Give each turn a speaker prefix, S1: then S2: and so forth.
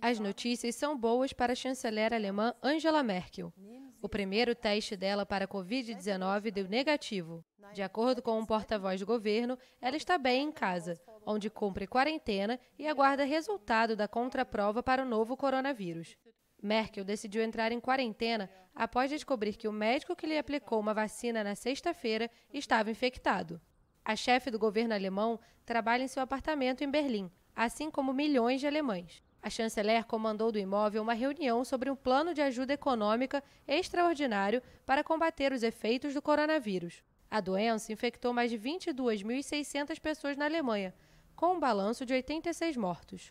S1: As notícias são boas para a chanceler alemã Angela Merkel. O primeiro teste dela para a Covid-19 deu negativo. De acordo com um porta-voz do governo, ela está bem em casa, onde cumpre quarentena e aguarda resultado da contraprova para o novo coronavírus. Merkel decidiu entrar em quarentena após descobrir que o médico que lhe aplicou uma vacina na sexta-feira estava infectado. A chefe do governo alemão trabalha em seu apartamento em Berlim, assim como milhões de alemães. A chanceler comandou do imóvel uma reunião sobre um plano de ajuda econômica extraordinário para combater os efeitos do coronavírus. A doença infectou mais de 22.600 pessoas na Alemanha, com um balanço de 86 mortos.